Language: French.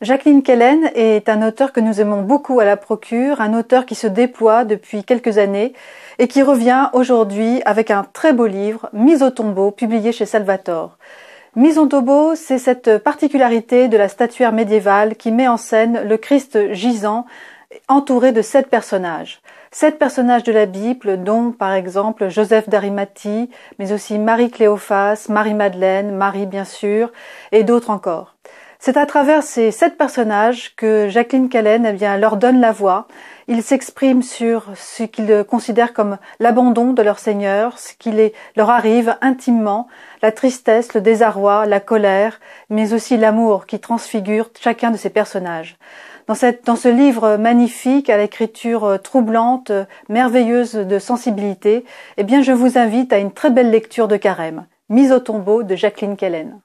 Jacqueline Kellen est un auteur que nous aimons beaucoup à la procure, un auteur qui se déploie depuis quelques années et qui revient aujourd'hui avec un très beau livre, Mise au tombeau, publié chez Salvator. Mise au tombeau, c'est cette particularité de la statuaire médiévale qui met en scène le Christ gisant entouré de sept personnages. Sept personnages de la Bible, dont par exemple Joseph d'Arimathie, mais aussi Marie Cléophas, Marie-Madeleine, Marie bien sûr, et d'autres encore. C'est à travers ces sept personnages que Jacqueline Callen eh leur donne la voix. Ils s'expriment sur ce qu'ils considèrent comme l'abandon de leur Seigneur, ce qui leur arrive intimement, la tristesse, le désarroi, la colère, mais aussi l'amour qui transfigure chacun de ces personnages. Dans, ce livre magnifique à l'écriture euh, troublante, euh, merveilleuse de sensibilité, eh bien, je vous invite à une très belle lecture de Carême, Mise au tombeau de Jacqueline Callen.